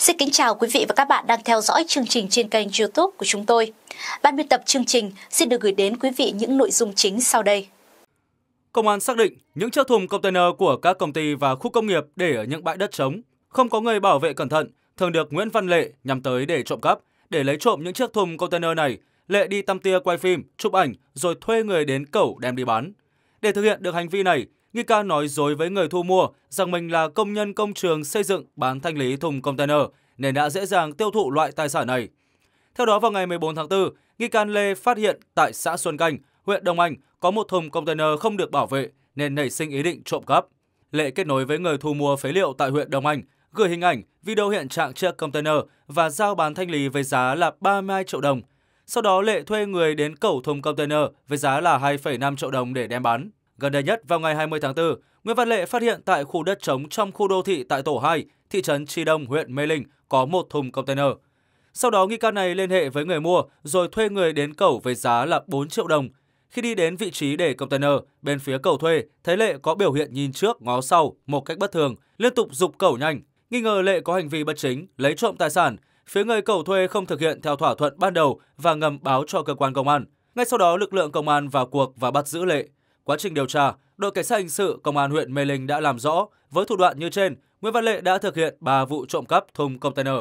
Xin kính chào quý vị và các bạn đang theo dõi chương trình trên kênh youtube của chúng tôi. Ban biên tập chương trình xin được gửi đến quý vị những nội dung chính sau đây. Công an xác định những chiếc thùng container của các công ty và khu công nghiệp để ở những bãi đất trống, không có người bảo vệ cẩn thận, thường được Nguyễn Văn Lệ nhắm tới để trộm cắp. Để lấy trộm những chiếc thùng container này, Lệ đi tăm tia quay phim, chụp ảnh rồi thuê người đến cẩu đem đi bán. Để thực hiện được hành vi này, nghi can nói dối với người thu mua rằng mình là công nhân công trường xây dựng bán thanh lý thùng container nên đã dễ dàng tiêu thụ loại tài sản này. Theo đó, vào ngày 14 tháng 4, nghi can Lê phát hiện tại xã Xuân Canh, huyện Đông Anh có một thùng container không được bảo vệ nên nảy sinh ý định trộm cắp. Lệ kết nối với người thu mua phế liệu tại huyện Đông Anh, gửi hình ảnh, video hiện trạng chiếc container và giao bán thanh lý với giá là 32 triệu đồng. Sau đó Lệ thuê người đến cẩu thùng container với giá là 2,5 triệu đồng để đem bán. Gần đây nhất vào ngày 20 tháng 4, Nguyễn Văn Lệ phát hiện tại khu đất trống trong khu đô thị tại tổ 2, thị trấn Tri Đông, huyện Mê Linh có một thùng container. Sau đó nghi can này liên hệ với người mua rồi thuê người đến cầu với giá là 4 triệu đồng. Khi đi đến vị trí để container, bên phía cầu thuê, thấy Lệ có biểu hiện nhìn trước ngó sau một cách bất thường, liên tục dục cầu nhanh. Nghi ngờ Lệ có hành vi bất chính, lấy trộm tài sản, phía người cầu thuê không thực hiện theo thỏa thuận ban đầu và ngầm báo cho cơ quan công an. Ngay sau đó, lực lượng công an vào cuộc và bắt giữ Lệ. Quá trình điều tra, đội cảnh sát hình sự công an huyện Mê Linh đã làm rõ với thủ đoạn như trên, Nguyễn Văn Lệ đã thực hiện 3 vụ trộm cắp thùng container